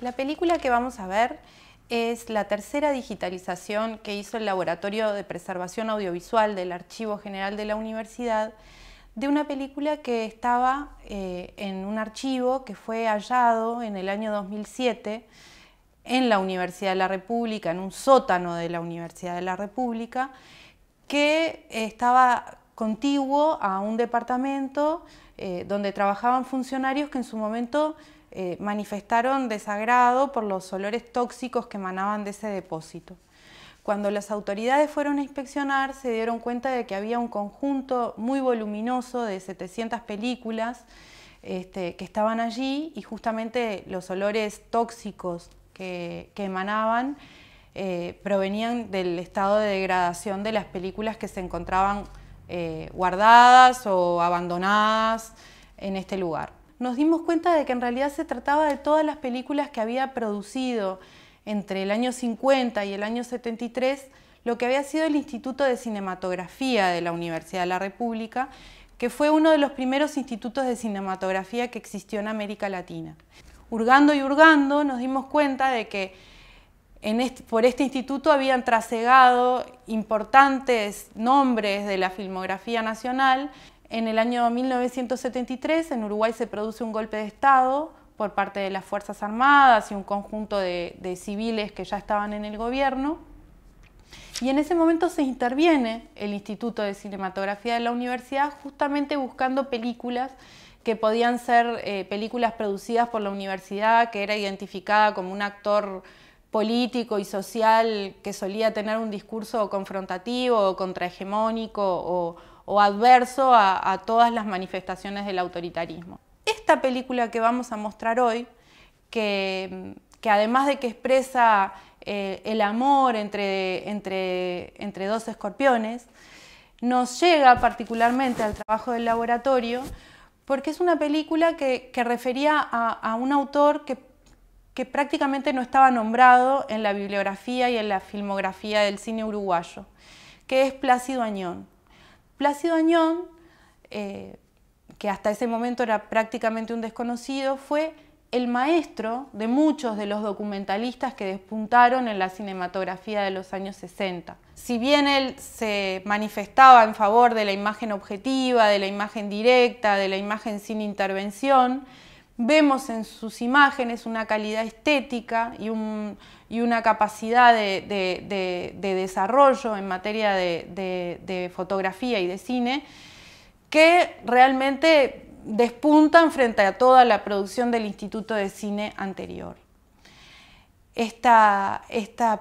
La película que vamos a ver es la tercera digitalización que hizo el Laboratorio de Preservación Audiovisual del Archivo General de la Universidad de una película que estaba eh, en un archivo que fue hallado en el año 2007 en la Universidad de la República, en un sótano de la Universidad de la República, que estaba contiguo a un departamento eh, donde trabajaban funcionarios que en su momento eh, manifestaron desagrado por los olores tóxicos que emanaban de ese depósito. Cuando las autoridades fueron a inspeccionar, se dieron cuenta de que había un conjunto muy voluminoso de 700 películas este, que estaban allí y justamente los olores tóxicos que, emanaban eh, provenían del estado de degradación de las películas que se encontraban eh, guardadas o abandonadas en este lugar nos dimos cuenta de que en realidad se trataba de todas las películas que había producido entre el año 50 y el año 73 lo que había sido el Instituto de Cinematografía de la Universidad de la República, que fue uno de los primeros institutos de cinematografía que existió en América Latina. Hurgando y hurgando nos dimos cuenta de que por este instituto habían trasegado importantes nombres de la filmografía nacional en el año 1973 en Uruguay se produce un golpe de Estado por parte de las Fuerzas Armadas y un conjunto de, civiles que ya estaban en el gobierno. Y en ese momento se interviene el Instituto de Cinematografía de la Universidad justamente buscando películas que podían ser eh, películas producidas por la universidad, que era identificada como un actor político y social que solía tener un discurso confrontativo o contrahegemónico o, o adverso a, todas las manifestaciones del autoritarismo. Esta película que vamos a mostrar hoy, que, además de que expresa eh, el amor entre, dos escorpiones, nos llega particularmente al trabajo del laboratorio porque es una película que, refería a, un autor que, prácticamente no estaba nombrado en la bibliografía y en la filmografía del cine uruguayo, que es Plácido Añón. Plácido Añón, eh, que hasta ese momento era prácticamente un desconocido, fue el maestro de muchos de los documentalistas que despuntaron en la cinematografía de los años 60. Si bien él se manifestaba en favor de la imagen objetiva, de la imagen directa, de la imagen sin intervención, Vemos en sus imágenes una calidad estética y, una capacidad de, desarrollo en materia de fotografía y de cine que realmente despuntan frente a toda la producción del Instituto de Cine anterior. esta,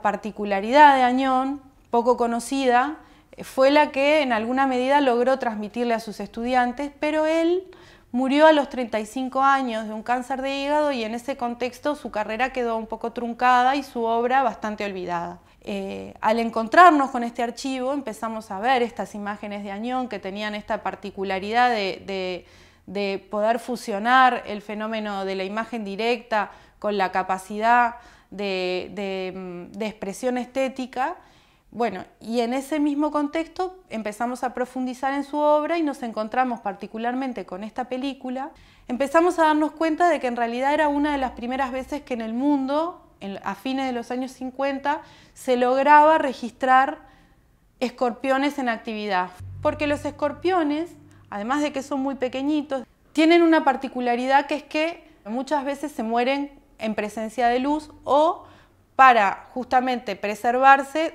particularidad de Añón, poco conocida, fue la que en alguna medida logró transmitirle a sus estudiantes, pero él Murió a los 35 años de un cáncer de hígado y en ese contexto su carrera quedó un poco truncada y su obra bastante olvidada. Eh, al encontrarnos con este archivo empezamos a ver estas imágenes de Añón que tenían esta particularidad de, poder fusionar el fenómeno de la imagen directa con la capacidad de mm, expresión estética bueno, y en ese mismo contexto empezamos a profundizar en su obra y nos encontramos particularmente con esta película. Empezamos a darnos cuenta de que en realidad era una de las primeras veces que en el mundo, a fines de los años 50, se lograba registrar escorpiones en actividad. Porque los escorpiones, además de que son muy pequeñitos, tienen una particularidad que es que muchas veces se mueren en presencia de luz o para justamente preservarse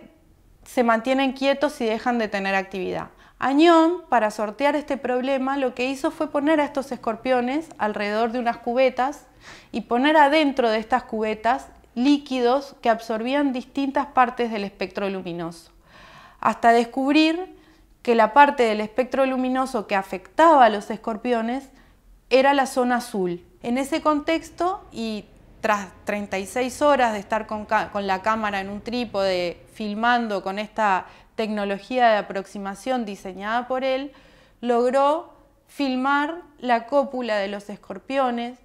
se mantienen quietos y dejan de tener actividad. Añón, para sortear este problema, lo que hizo fue poner a estos escorpiones alrededor de unas cubetas y poner adentro de estas cubetas líquidos que absorbían distintas partes del espectro luminoso, hasta descubrir que la parte del espectro luminoso que afectaba a los escorpiones era la zona azul. En ese contexto, y tras 36 horas de estar con, con la cámara en un trípode filmando con esta tecnología de aproximación diseñada por él, logró filmar la cópula de los escorpiones,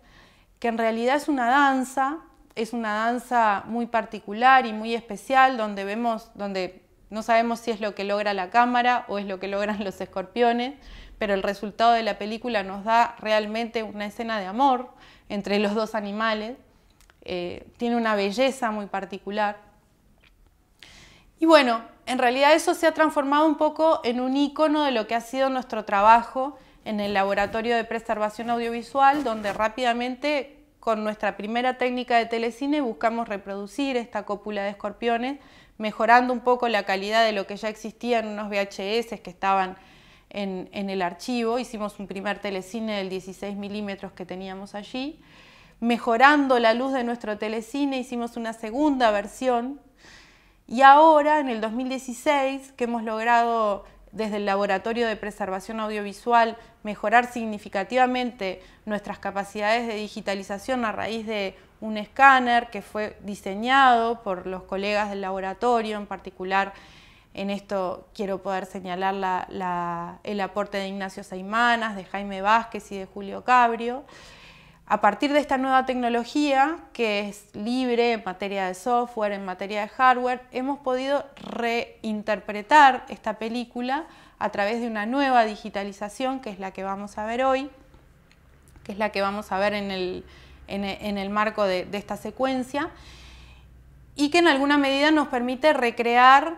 que en realidad es una danza, es una danza muy particular y muy especial donde vemos, donde no sabemos si es lo que logra la cámara o es lo que logran los escorpiones, pero el resultado de la película nos da realmente una escena de amor entre los dos animales. Eh, tiene una belleza muy particular. Y bueno, en realidad eso se ha transformado un poco en un icono de lo que ha sido nuestro trabajo en el Laboratorio de Preservación Audiovisual, donde rápidamente con nuestra primera técnica de telecine buscamos reproducir esta cópula de escorpiones, mejorando un poco la calidad de lo que ya existía en unos VHS que estaban en, en el archivo. Hicimos un primer telecine del 16 milímetros que teníamos allí mejorando la luz de nuestro telecine, hicimos una segunda versión. Y ahora, en el 2016, que hemos logrado desde el Laboratorio de Preservación Audiovisual mejorar significativamente nuestras capacidades de digitalización a raíz de un escáner que fue diseñado por los colegas del laboratorio, en particular en esto quiero poder señalar el aporte de Ignacio Saimanas, de Jaime Vázquez y de Julio Cabrio a partir de esta nueva tecnología, que es libre en materia de software, en materia de hardware, hemos podido reinterpretar esta película a través de una nueva digitalización, que es la que vamos a ver hoy, que es la que vamos a ver en el, e, marco de, esta secuencia, y que en alguna medida nos permite recrear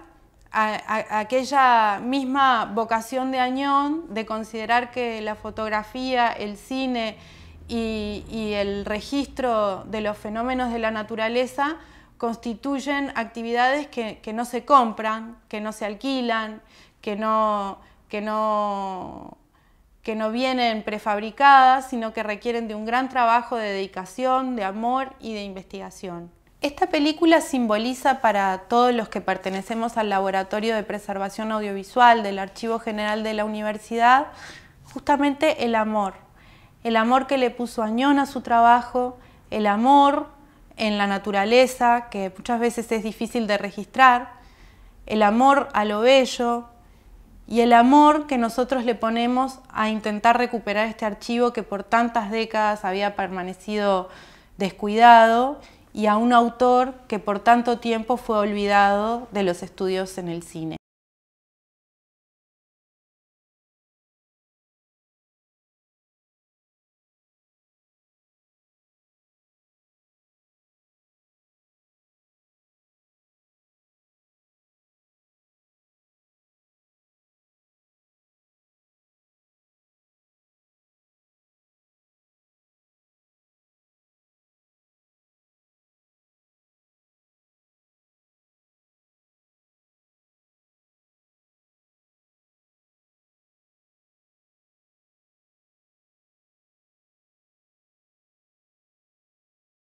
aquella misma vocación de Añón de considerar que la fotografía, el cine, y, el registro de los fenómenos de la naturaleza constituyen actividades que, no se compran, que no se alquilan, que no, que no vienen prefabricadas, sino que requieren de un gran trabajo de dedicación, de amor y de investigación. Esta película simboliza para todos los que pertenecemos al Laboratorio de Preservación Audiovisual del Archivo General de la Universidad justamente el amor, el amor que le puso Añón a su trabajo, el amor en la naturaleza, que muchas veces es difícil de registrar, el amor a lo bello y el amor que nosotros le ponemos a intentar recuperar este archivo que por tantas décadas había permanecido descuidado y a un autor que por tanto tiempo fue olvidado de los estudios en el cine.